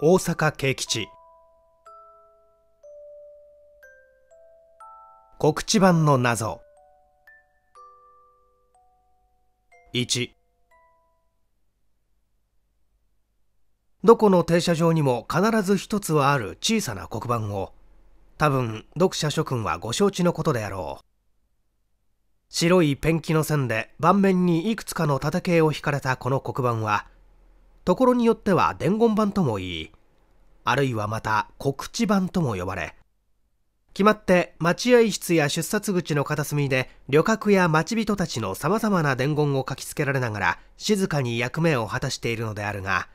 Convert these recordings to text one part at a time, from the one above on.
大阪慶吉告知板の謎1どこの停車場にも必ず一つはある小さな黒板を多分読者諸君はご承知のことであろう白いペンキの線で盤面にいくつかの縦形を引かれたこの黒板はところによっては伝言版ともいいあるいはまた告知版とも呼ばれ決まって待合室や出殺口の片隅で旅客や町人たちのさまざまな伝言を書きつけられながら静かに役目を果たしているのであるが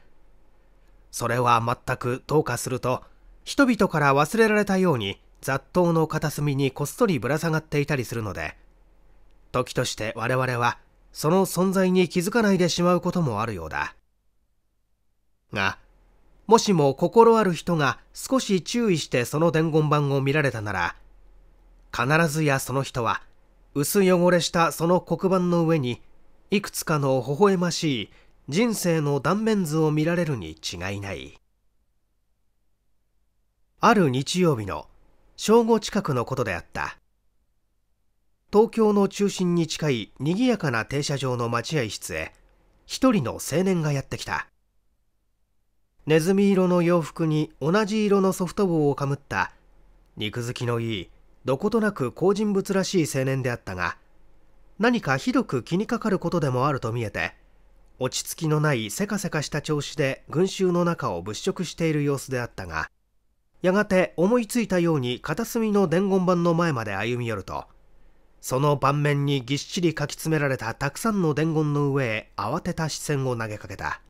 それは全くどうかすると人々から忘れられたように雑踏の片隅にこっそりぶら下がっていたりするので時として我々はその存在に気づかないでしまうこともあるようだが、もしも心ある人が少し注意してその伝言板を見られたなら、必ずやその人は、薄汚れしたその黒板の上に、いくつかの微笑ましい人生の断面図を見られるに違いない。ある日曜日の正午近くのことであった。東京の中心に近い賑やかな停車場の待合室へ、一人の青年がやってきた。ネズミ色の洋服に同じ色のソフト棒をかむった肉付きのいいどことなく好人物らしい青年であったが何かひどく気にかかることでもあると見えて落ち着きのないせかせかした調子で群衆の中を物色している様子であったがやがて思いついたように片隅の伝言板の前まで歩み寄るとその盤面にぎっしり書き詰められたたくさんの伝言の上へ慌てた視線を投げかけた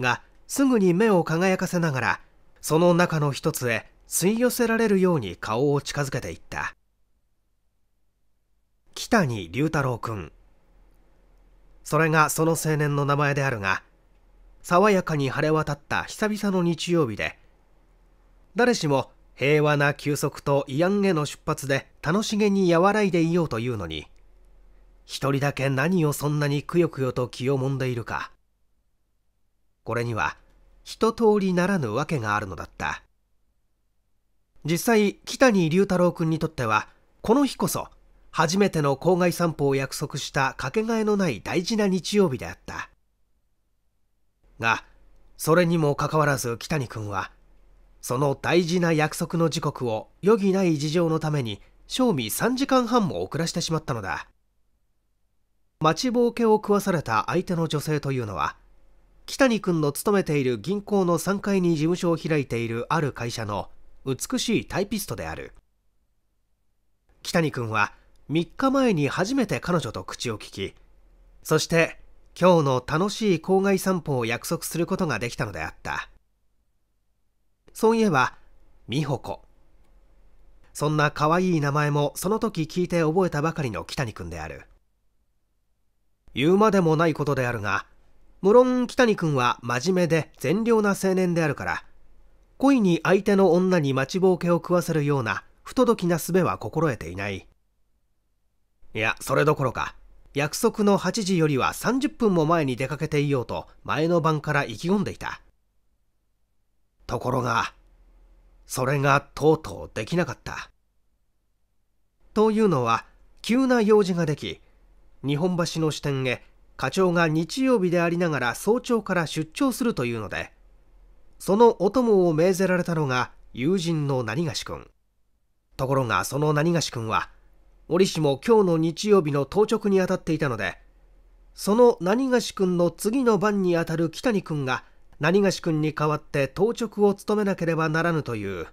がすぐに目を輝かせながらその中の一つへ吸い寄せられるように顔を近づけていった北に龍太郎君それがその青年の名前であるが爽やかに晴れ渡った久々の日曜日で誰しも平和な休息と慰安への出発で楽しげに和らいでいようというのに一人だけ何をそんなにくよくよと気をもんでいるかこれには一通りならぬわけがあるのだった実際木谷龍太郎君にとってはこの日こそ初めての郊外散歩を約束したかけがえのない大事な日曜日であったがそれにもかかわらず木谷君はその大事な約束の時刻を余儀ない事情のために正味3時間半も遅らしてしまったのだ待ちぼうけを食わされた相手の女性というのは北に君の勤めている銀行の3階に事務所を開いているある会社の美しいタイピストである北に君は3日前に初めて彼女と口を聞きそして今日の楽しい郊外散歩を約束することができたのであったそういえば美穂子そんな可愛い名前もその時聞いて覚えたばかりの北に君である言うまでもないことであるが無論北に君は真面目で善良な青年であるから恋に相手の女に待ちぼうけを食わせるような不届きな術は心得ていないいやそれどころか約束の8時よりは30分も前に出かけていようと前の晩から意気込んでいたところがそれがとうとうできなかったというのは急な用事ができ日本橋の支店へ課長が日曜日でありながら早朝から出張するというのでそのお供を命ぜられたのが友人の何がし君ところがその何がし君は折しも今日の日曜日の当直に当たっていたのでその何がし君の次の番にあたる北谷君が何がし君に代わって当直を務めなければならぬという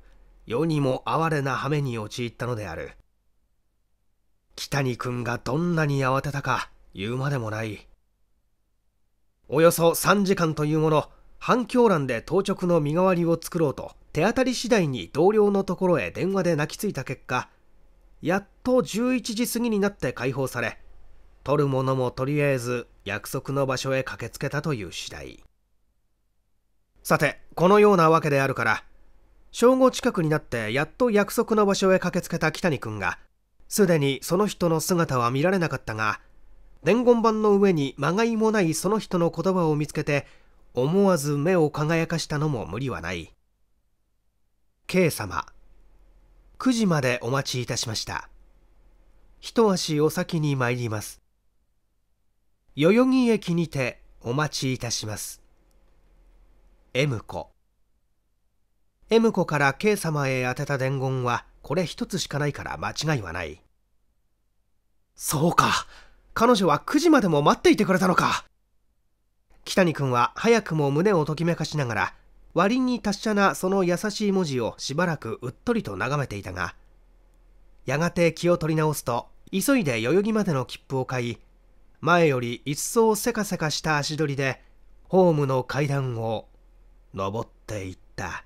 世にも哀れな羽目に陥ったのである北谷君がどんなに慌てたか言うまでもないおよそ3時間というもの反響欄で当直の身代わりを作ろうと手当たり次第に同僚のところへ電話で泣きついた結果やっと11時過ぎになって解放され取るものもとりあえず約束の場所へ駆けつけたという次第さてこのようなわけであるから正午近くになってやっと約束の場所へ駆けつけた北谷君がすでにその人の姿は見られなかったが伝言板の上にまがいもないその人の言葉を見つけて思わず目を輝かしたのも無理はない K 様9時までお待ちいたしました一足お先に参ります代々木駅にてお待ちいたします M 子 M 子から K 様へ宛てた伝言はこれ一つしかないから間違いはないそうか彼女は9時までも待っていてくれたのか北に君は早くも胸をときめかしながら割に達者なその優しい文字をしばらくうっとりと眺めていたがやがて気を取り直すと急いで代々木までの切符を買い前より一層せかせかした足取りでホームの階段を登っていった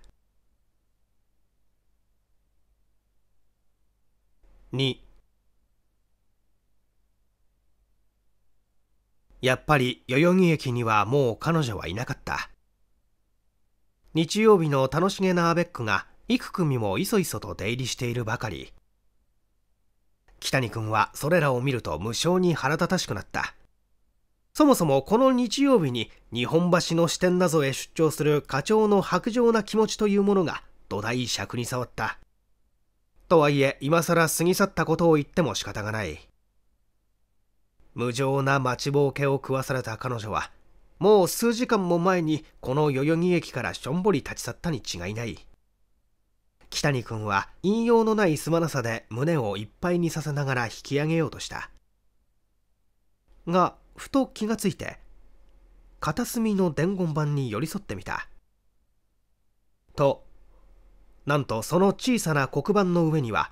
2やっぱり代々木駅にはもう彼女はいなかった日曜日の楽しげなアベックが幾組もいそいそと出入りしているばかり北に君はそれらを見ると無性に腹立たしくなったそもそもこの日曜日に日本橋の支店なへ出張する課長の薄情な気持ちというものが土台尺に触ったとはいえ今更過ぎ去ったことを言っても仕方がない無情な待ちぼうけを食わされた彼女はもう数時間も前にこの代々木駅からしょんぼり立ち去ったに違いない北に君は引用のないすまなさで胸をいっぱいにさせながら引き上げようとしたがふと気がついて片隅の伝言板に寄り添ってみたとなんとその小さな黒板の上には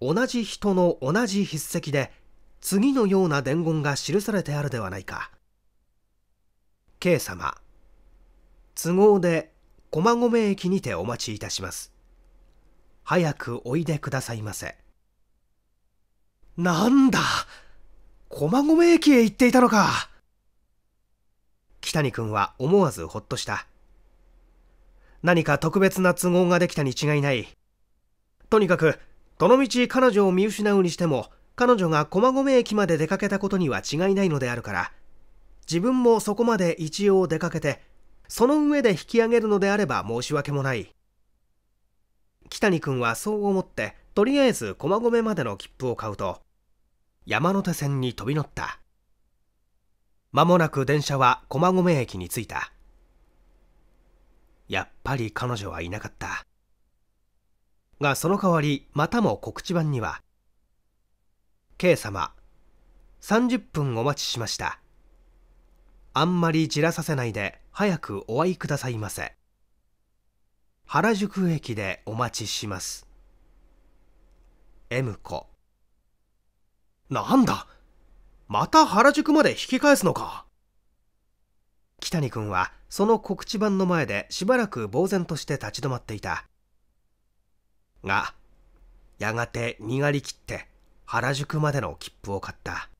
同じ人の同じ筆跡で「次のような伝言が記されてあるではないか。K 様、都合で駒込駅にてお待ちいたします。早くおいでくださいませ。なんだ駒込駅へ行っていたのか北に君は思わずほっとした。何か特別な都合ができたに違いない。とにかく、どのみち彼女を見失うにしても、彼女が駒込駅まで出かけたことには違いないのであるから自分もそこまで一応出かけてその上で引き上げるのであれば申し訳もない北谷君はそう思ってとりあえず駒込までの切符を買うと山手線に飛び乗った間もなく電車は駒込駅に着いたやっぱり彼女はいなかったがその代わりまたも告知板には K 様、30分お待ちしました。あんまりじらさせないで早くお会いくださいませ。原宿駅でお待ちします。M 子。なんだまた原宿まで引き返すのか北谷君はその告知板の前でしばらく呆然として立ち止まっていた。が、やがてにがりきって原宿までの切符を買った。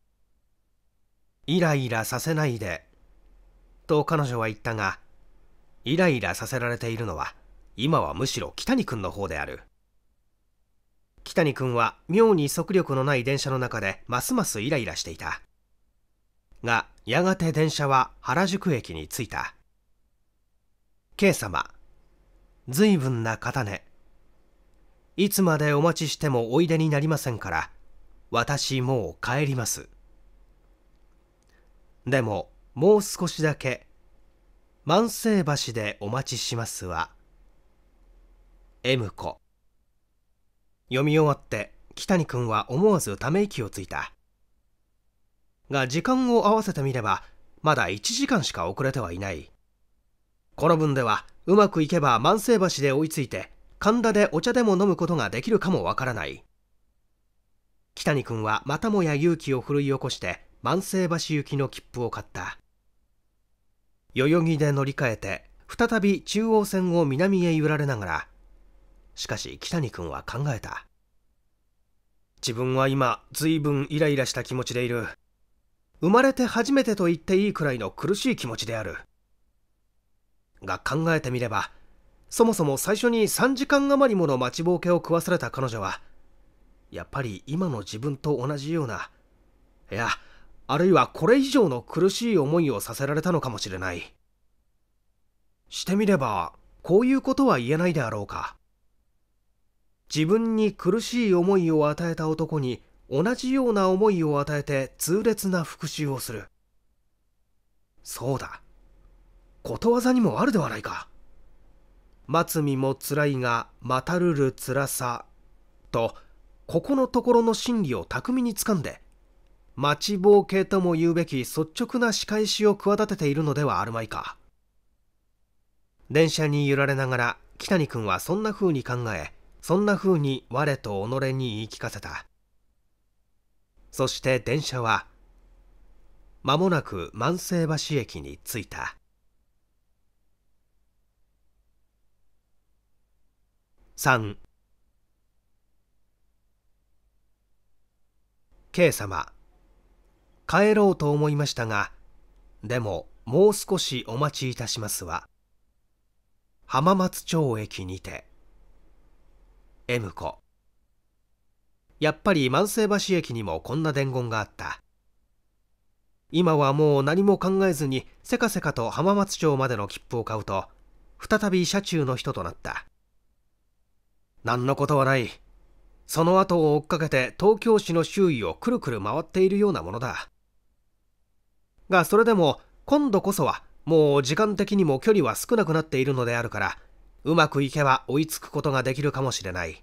イライラさせないで、と彼女は言ったが、イライラさせられているのは、今はむしろ北谷君の方である。北谷君は妙に速力のない電車の中でますますイライラしていた。が、やがて電車は原宿駅に着いた。K 様、随分な方ね。いつまでお待ちしてもおいでになりませんから、私もう帰ります。でも、もう少しだけ、万世橋でお待ちしますわ。M 子。読み終わって、北谷君は思わずため息をついた。が、時間を合わせてみれば、まだ1時間しか遅れてはいない。この分では、うまくいけば万世橋で追いついて、神田でお茶でも飲むことができるかもわからない。北に君はまたもや勇気を奮い起こして万世橋行きの切符を買った代々木で乗り換えて再び中央線を南へ揺られながらしかし北に君は考えた自分は今随分イライラした気持ちでいる生まれて初めてと言っていいくらいの苦しい気持ちであるが考えてみればそもそも最初に3時間余りもの待ちぼうけを食わされた彼女はやっぱり今の自分と同じような、いや、あるいはこれ以上の苦しい思いをさせられたのかもしれない。してみれば、こういうことは言えないであろうか。自分に苦しい思いを与えた男に同じような思いを与えて痛烈な復讐をする。そうだ。ことわざにもあるではないか。待つ身も辛いが、またるる辛さ。と、ここのところの心理を巧みにつかんで待ちぼうけとも言うべき率直な仕返しを企てているのではあるまいか電車に揺られながら木谷君はそんな風に考えそんな風に我と己に言い聞かせたそして電車は間もなく万世橋駅に着いた3 K 様帰ろうと思いましたがでももう少しお待ちいたしますわ浜松町駅にて M 子やっぱり万世橋駅にもこんな伝言があった今はもう何も考えずにせかせかと浜松町までの切符を買うと再び車中の人となった何のことはないその後を追っかけて東京市の周囲をくるくる回っているようなものだがそれでも今度こそはもう時間的にも距離は少なくなっているのであるからうまくいけば追いつくことができるかもしれない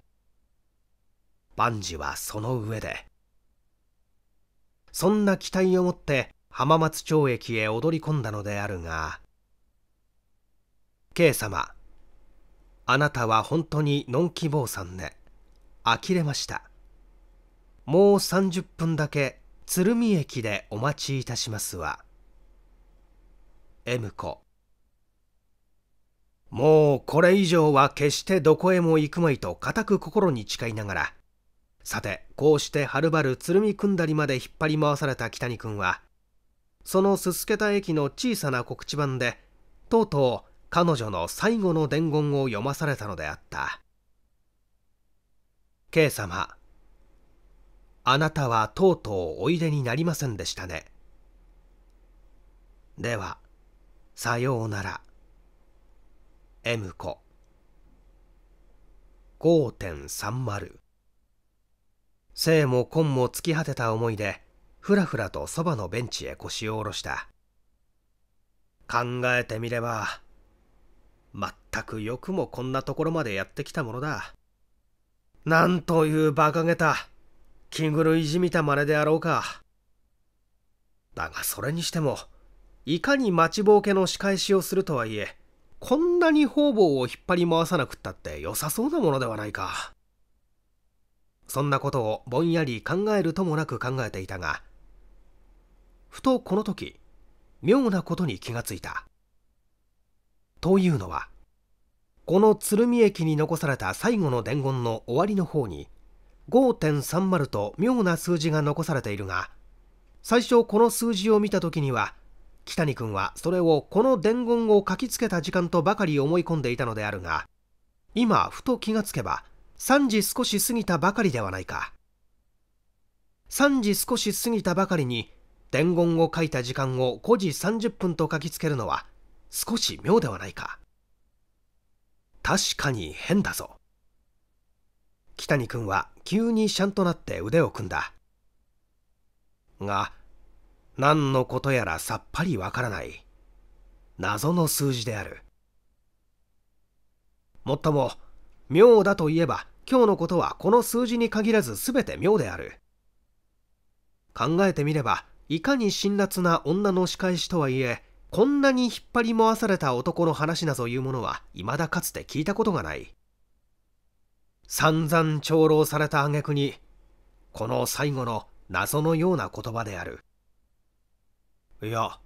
万事はその上でそんな期待を持って浜松町駅へ踊り込んだのであるが K 様あなたは本当にのんき坊さんね呆れましたもう30分だけ鶴見駅でお待ちいたしますわ M 子もうこれ以上は決してどこへも行くまいと固く心に誓いながらさてこうしてはるばる鶴見組んだりまで引っ張り回された北に君はそのすすけた駅の小さな告知板でとうとう彼女の最後の伝言を読まされたのであった K 様あなたはとうとうおいでになりませんでしたねではさようなら M 子5.30生も根も突き果てた思いでふらふらとそばのベンチへ腰を下ろした考えてみればまったくよくもこんなところまでやってきたものだなんという馬鹿げた、気狂いじみた真似であろうか。だがそれにしても、いかに待ちぼうけの仕返しをするとはいえ、こんなに方々を引っ張り回さなくったって良さそうなものではないか。そんなことをぼんやり考えるともなく考えていたが、ふとこの時、妙なことに気がついた。というのは、この鶴見駅に残された最後の伝言の終わりの方に5.30と妙な数字が残されているが最初この数字を見た時には北谷君はそれをこの伝言を書きつけた時間とばかり思い込んでいたのであるが今ふと気がつけば3時少し過ぎたばかりではないか3時少し過ぎたばかりに伝言を書いた時間を5時30分と書きつけるのは少し妙ではないか。確かに変だぞ。北谷君は急にシャンとなって腕を組んだ。が、何のことやらさっぱりわからない。謎の数字である。もっとも、妙だといえば、今日のことはこの数字に限らず全て妙である。考えてみれば、いかに辛辣な女の仕返しとはいえ、こんなに引っ張り回された男の話なぞいうものは未だかつて聞いたことがない散々長老された挙句にこの最後の謎のような言葉であるいや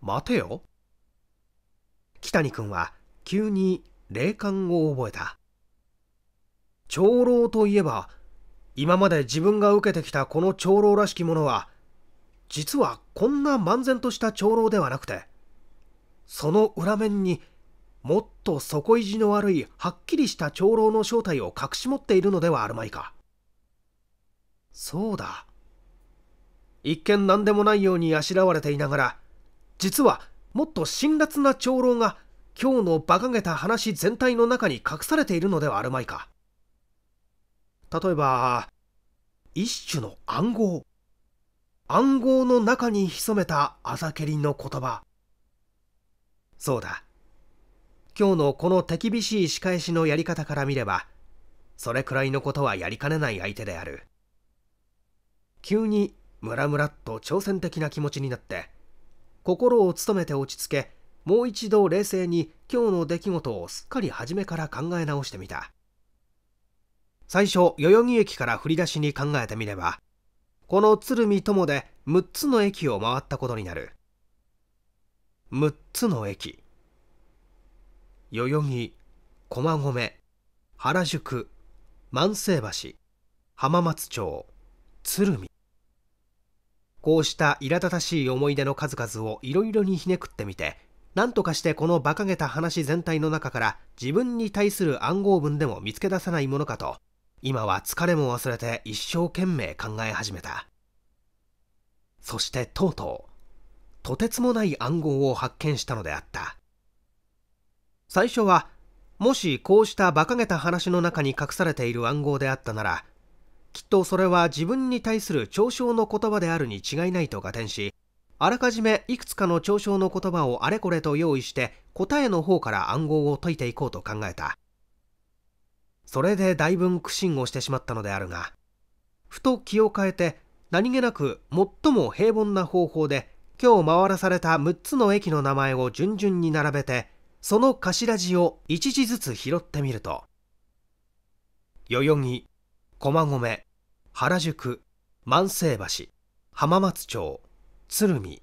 待てよ北谷君は急に霊感を覚えた長老といえば今まで自分が受けてきたこの長老らしきものは実はこんな漫然とした長老ではなくてその裏面にもっと底意地の悪いはっきりした長老の正体を隠し持っているのではあるまいかそうだ一見何でもないようにあしらわれていながら実はもっと辛辣な長老が今日の馬鹿げた話全体の中に隠されているのではあるまいか例えば一種の暗号暗号の中に潜めたあざけりの言葉そうだ今日のこの手厳しい仕返しのやり方から見ればそれくらいのことはやりかねない相手である急にムラムラっと挑戦的な気持ちになって心を務めて落ち着けもう一度冷静に今日の出来事をすっかり初めから考え直してみた最初代々木駅から振り出しに考えてみればこの鶴見友で6つの駅を回ったことになる6つの駅代々木駒込原宿万世橋浜松町鶴見こうした苛立たしい思い出の数々をいろいろにひねくってみて何とかしてこの馬鹿げた話全体の中から自分に対する暗号文でも見つけ出さないものかと今は疲れも忘れて一生懸命考え始めたそしてとうとうとてつもない暗号を発見したのであった最初はもしこうした馬鹿げた話の中に隠されている暗号であったならきっとそれは自分に対する嘲笑の言葉であるに違いないと合点しあらかじめいくつかの嘲笑の言葉をあれこれと用意して答えの方から暗号を解いていこうと考えたそれでだいぶ苦心をしてしまったのであるが、ふと気を変えて、何気なく最も平凡な方法で、今日回らされた6つの駅の名前を順々に並べて、その頭字を1字ずつ拾ってみると、代々木、駒込、原宿、万世橋、浜松町、鶴見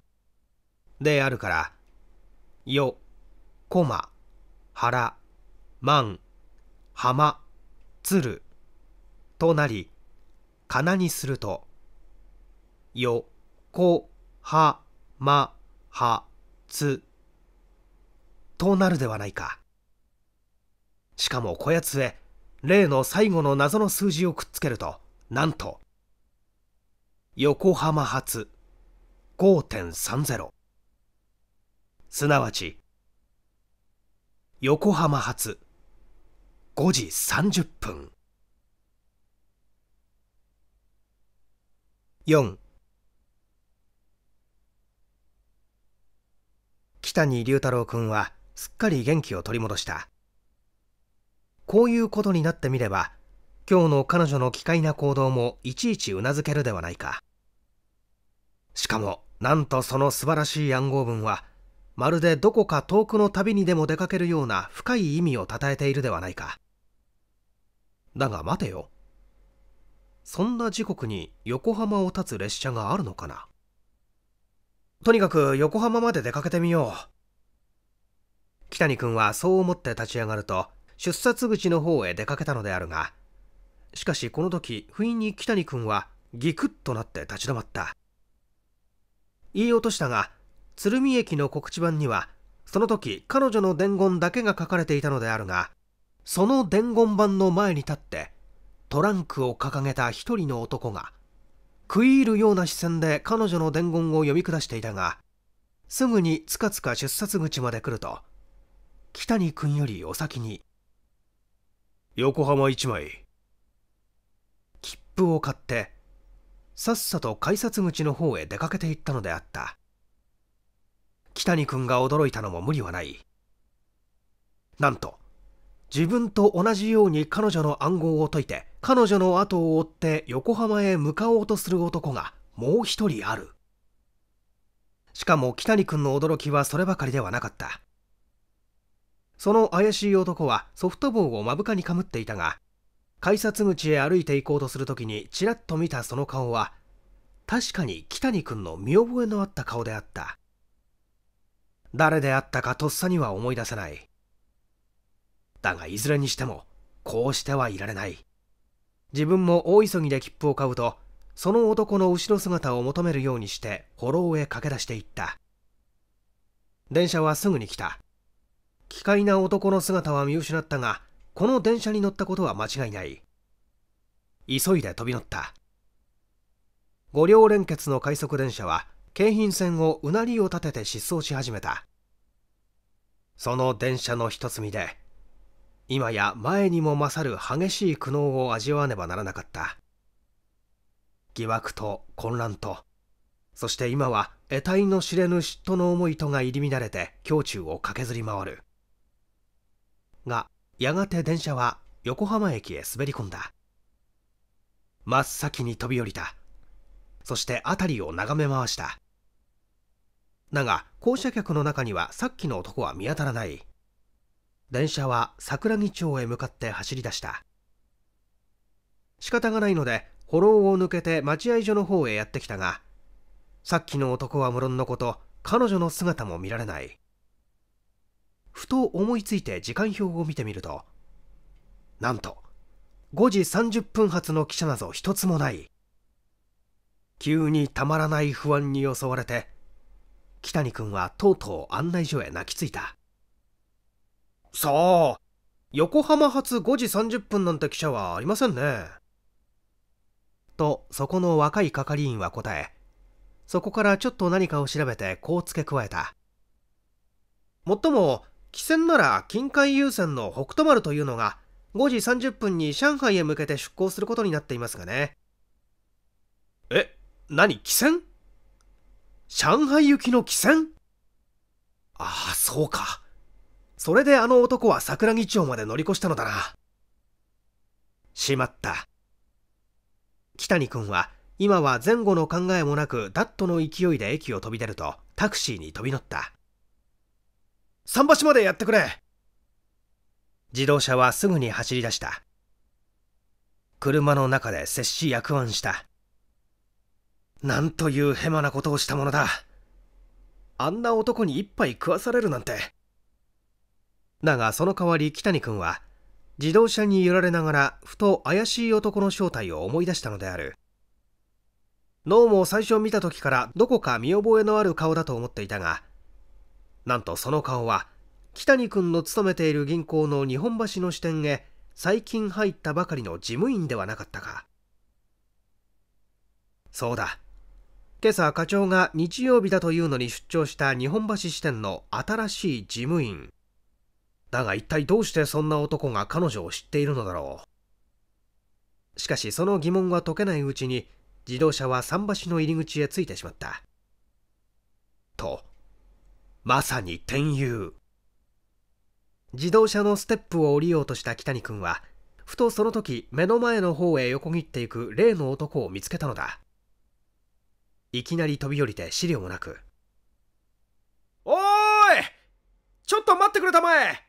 であるから、よ、駒、原、万、浜、るとなり、かなにすると、よ、こ、は、ま、は、つ、となるではないか。しかもこやつへ、例の最後の謎の数字をくっつけると、なんと、横浜発三ゼロすなわち、横浜発5時30分4北に龍太郎君はすっかり元気を取り戻したこういうことになってみれば今日の彼女の奇怪な行動もいちいちうなずけるではないかしかもなんとその素晴らしい暗号文はまるでどこか遠くの旅にでも出かけるような深い意味をたたえているではないかだが待てよ。そんな時刻に横浜を立つ列車があるのかなとにかく横浜まで出かけてみよう。北谷君はそう思って立ち上がると出札口の方へ出かけたのであるがしかしこの時不意に北谷君はギクッとなって立ち止まった言い落としたが鶴見駅の告知板にはその時彼女の伝言だけが書かれていたのであるがその伝言板の前に立ってトランクを掲げた一人の男が食い入るような視線で彼女の伝言を読み下していたがすぐにつかつか出殺口まで来ると北に君よりお先に「横浜一枚」切符を買ってさっさと改札口の方へ出かけていったのであった北に君が驚いたのも無理はないなんと自分と同じように彼女の暗号を解いて彼女の後を追って横浜へ向かおうとする男がもう一人あるしかも北谷君の驚きはそればかりではなかったその怪しい男はソフト棒を目深にかむっていたが改札口へ歩いて行こうとするときにちらっと見たその顔は確かに北谷君の見覚えのあった顔であった誰であったかとっさには思い出せないだがいずれにしてもこうしてはいられない自分も大急ぎで切符を買うとその男の後ろ姿を求めるようにしてフォローへ駆け出していった電車はすぐに来た奇怪な男の姿は見失ったがこの電車に乗ったことは間違いない急いで飛び乗った五両連結の快速電車は京浜線をうなりを立てて失踪し始めたその電車の一つみで今や前にも勝る激しい苦悩を味わわねばならなかった疑惑と混乱とそして今は得体の知れぬ嫉妬の思いとが入り乱れて胸中を駆けずり回るがやがて電車は横浜駅へ滑り込んだ真っ先に飛び降りたそして辺りを眺め回しただが降車客の中にはさっきの男は見当たらない電車は桜木町へ向かって走り出した仕方がないので歩道を抜けて待合所の方へやってきたがさっきの男は無論のこと彼女の姿も見られないふと思いついて時間表を見てみるとなんと5時30分発の汽車など一つもない急にたまらない不安に襲われて北谷君はとうとう案内所へ泣きついたさあ横浜発5時30分なんて記者はありませんねとそこの若い係員は答えそこからちょっと何かを調べてこう付け加えたもっとも汽船なら近海優先の北斗丸というのが5時30分に上海へ向けて出港することになっていますがねえ何汽船上海行きの汽船ああそうかそれであの男は桜木町まで乗り越したのだな。しまった。北に君は今は前後の考えもなくダットの勢いで駅を飛び出るとタクシーに飛び乗った。桟橋までやってくれ自動車はすぐに走り出した。車の中で摂氏役案した。なんというヘマなことをしたものだ。あんな男に一杯食わされるなんて。だがその代わり北に君は自動車に揺られながらふと怪しい男の正体を思い出したのである脳も最初見た時からどこか見覚えのある顔だと思っていたがなんとその顔は北に君の勤めている銀行の日本橋の支店へ最近入ったばかりの事務員ではなかったかそうだ今朝課長が日曜日だというのに出張した日本橋支店の新しい事務員だが一体どうしてそんな男が彼女を知っているのだろう。しかしその疑問は解けないうちに自動車は桟橋の入り口へ着いてしまった。と、まさに転遊。自動車のステップを降りようとした北に君は、ふとその時目の前の方へ横切っていく例の男を見つけたのだ。いきなり飛び降りて資料もなく。おーいちょっと待ってくれたまえ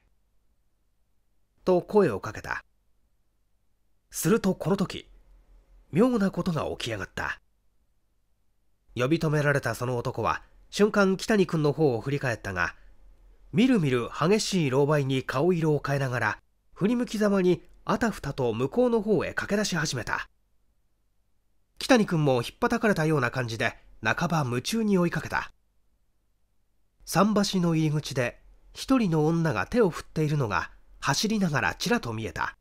と声をかけたするとこの時妙なことが起き上がった呼び止められたその男は瞬間北谷君の方を振り返ったがみるみる激しい狼狽に顔色を変えながら振り向きざまにあたふたと向こうの方へ駆け出し始めた北谷君もひっぱたかれたような感じで半ば夢中に追いかけた桟橋の入り口で一人の女が手を振っているのが走りながらちらと見えた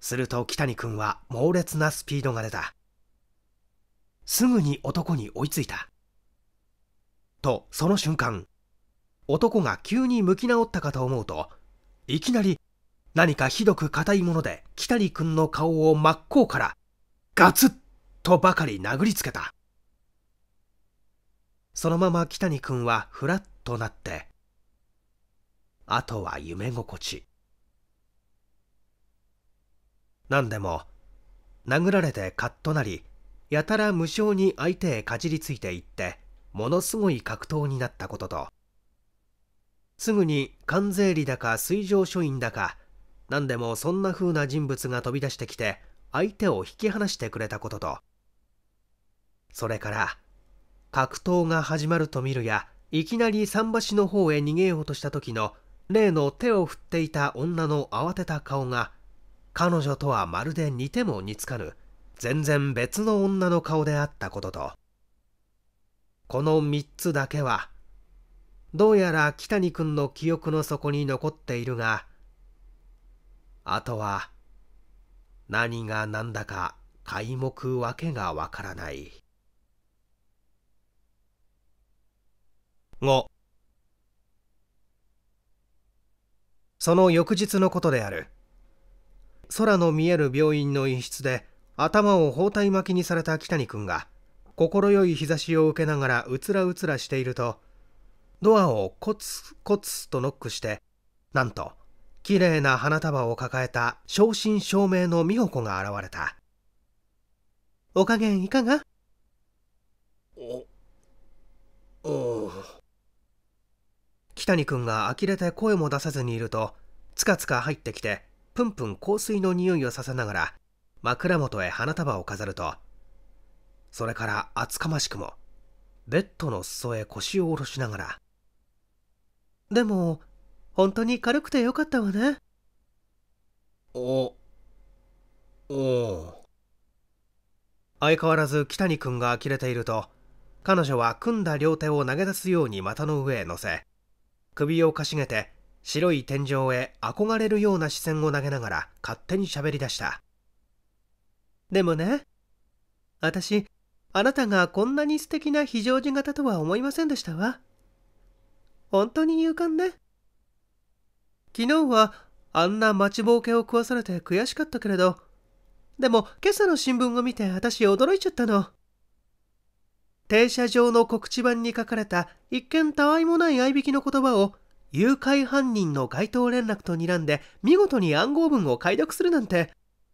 すると北谷君は猛烈なスピードが出たすぐに男に追いついたとその瞬間男が急に向き直ったかと思うといきなり何かひどく硬いもので北谷君の顔を真っ向からガツッとばかり殴りつけたそのまま北谷君はふらっとなってあとは夢心地何でも殴られてカッとなりやたら無性に相手へかじりついていってものすごい格闘になったこととすぐに関税理だか水上書院だか何でもそんな風な人物が飛び出してきて相手を引き離してくれたこととそれから格闘が始まると見るやいきなり桟橋の方へ逃げようとした時の例の手を振っていた女の慌てた顔が彼女とはまるで似ても似つかぬ全然別の女の顔であったこととこの3つだけはどうやら北谷君の記憶の底に残っているがあとは何が何だか皆目わけがわからない5その翌日のことである空の見える病院の一室で頭を包帯巻きにされた北に君が快い日差しを受けながらうつらうつらしているとドアをコツコツとノックしてなんと綺麗な花束を抱えた正真正銘の美穂子が現れたお加減いかがおおう北谷君が呆れて声も出さずにいるとつかつか入ってきてプンプン香水の匂いをさせながら枕元へ花束を飾るとそれから厚かましくもベッドの裾へ腰を下ろしながらでも本当に軽くてよかったわねおお相変わらず北谷君が呆れていると彼女は組んだ両手を投げ出すように股の上へ乗せ首をかしげて白い天井へ憧れるような視線を投げながら勝手に喋り出したでもね私あなたがこんなに素敵な非常時型とは思いませんでしたわ本当に勇敢ね昨日はあんな待ちぼうけを食わされて悔しかったけれどでも今朝の新聞を見て私驚いちゃったの停車場の告知板に書かれた一見たわいもない合いびきの言葉を誘拐犯人の街頭連絡と睨んで見事に暗号文を解読するなんて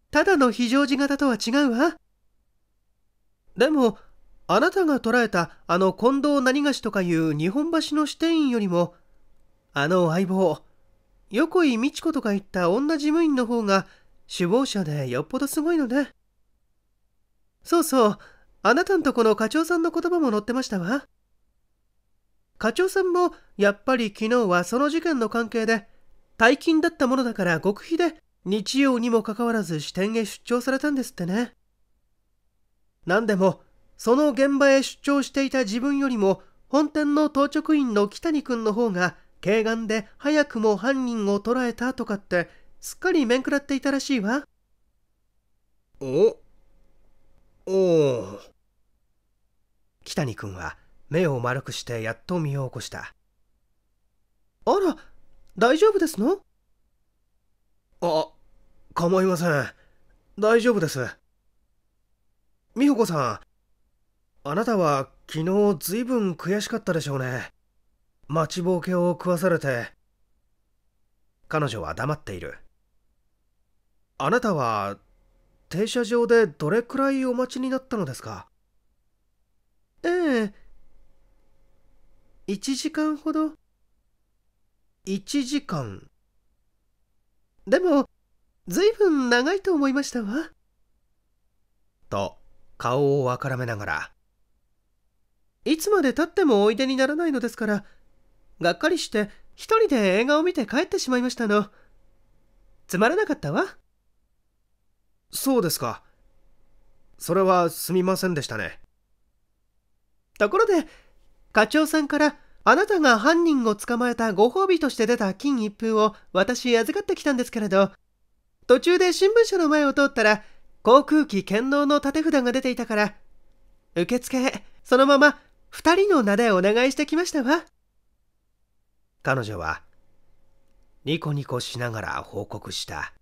ただの非常時型とは違うわでもあなたが捉えたあの近藤何菓子とかいう日本橋の支店員よりもあの相棒横井美智子とか言った女事務員の方が首謀者でよっぽどすごいのねそうそうあなたんとこの課長さんの言葉も載ってましたわ。課長さんも、やっぱり昨日はその事件の関係で、大金だったものだから極秘で、日曜にもかかわらず支店へ出張されたんですってね。何でも、その現場へ出張していた自分よりも、本店の当直員の北谷君の方が、軽眼で早くも犯人を捕らえたとかって、すっかり面食らっていたらしいわ。おおお。北に君は目を丸くしてやっと身を起こしたあら大丈夫ですのあ構いません大丈夫です美穂子さんあなたは昨日ずいぶん悔しかったでしょうね待ちぼうけを食わされて彼女は黙っているあなたは停車場でどれくらいお待ちになったのですかええ。1時間ほど。1時間。でも、ずいぶん長いと思いましたわ。と、顔をわからめながら。いつまでたってもおいでにならないのですから、がっかりして一人で映画を見て帰ってしまいましたの。つまらなかったわ。そうですか。それはすみませんでしたね。ところで、課長さんから、あなたが犯人を捕まえたご褒美として出た金一封を私預かってきたんですけれど、途中で新聞社の前を通ったら、航空機剣道の立て札が出ていたから、受付、そのまま2人の名でお願いしてきましたわ。彼女は、ニコニコしながら報告した。